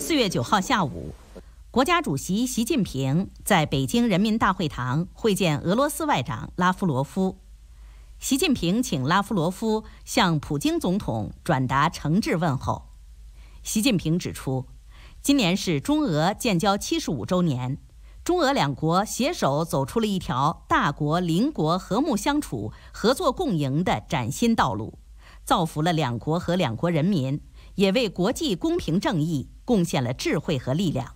四月九号下午，国家主席习近平在北京人民大会堂会见俄罗斯外长拉夫罗夫。习近平请拉夫罗夫向普京总统转达诚挚问候。习近平指出，今年是中俄建交七十五周年，中俄两国携手走出了一条大国邻国和睦相处、合作共赢的崭新道路，造福了两国和两国人民，也为国际公平正义。贡献了智慧和力量。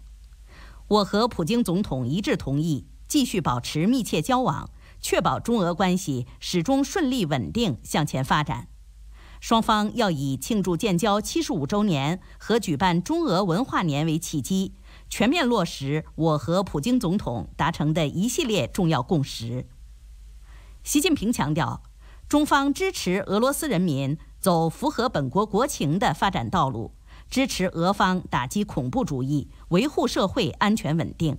我和普京总统一致同意继续保持密切交往，确保中俄关系始终顺利稳定向前发展。双方要以庆祝建交七十五周年和举办中俄文化年为契机，全面落实我和普京总统达成的一系列重要共识。习近平强调，中方支持俄罗斯人民走符合本国国情的发展道路。支持俄方打击恐怖主义，维护社会安全稳定。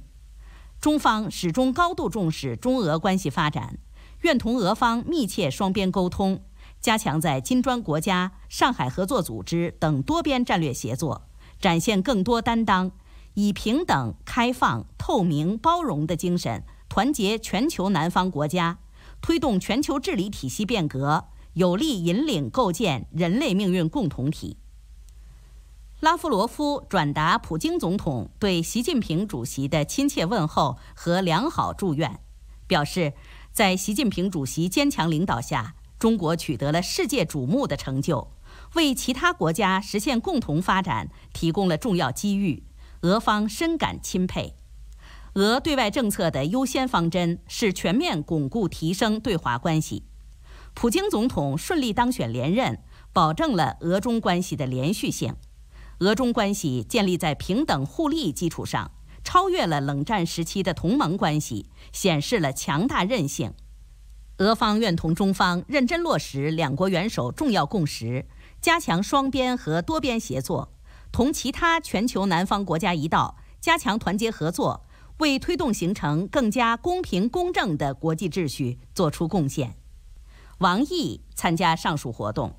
中方始终高度重视中俄关系发展，愿同俄方密切双边沟通，加强在金砖国家、上海合作组织等多边战略协作，展现更多担当，以平等、开放、透明、包容的精神团结全球南方国家，推动全球治理体系变革，有力引领构建人类命运共同体。拉夫罗夫转达普京总统对习近平主席的亲切问候和良好祝愿，表示，在习近平主席坚强领导下，中国取得了世界瞩目的成就，为其他国家实现共同发展提供了重要机遇。俄方深感钦佩。俄对外政策的优先方针是全面巩固提升对华关系。普京总统顺利当选连任，保证了俄中关系的连续性。俄中关系建立在平等互利基础上，超越了冷战时期的同盟关系，显示了强大韧性。俄方愿同中方认真落实两国元首重要共识，加强双边和多边协作，同其他全球南方国家一道，加强团结合作，为推动形成更加公平公正的国际秩序作出贡献。王毅参加上述活动。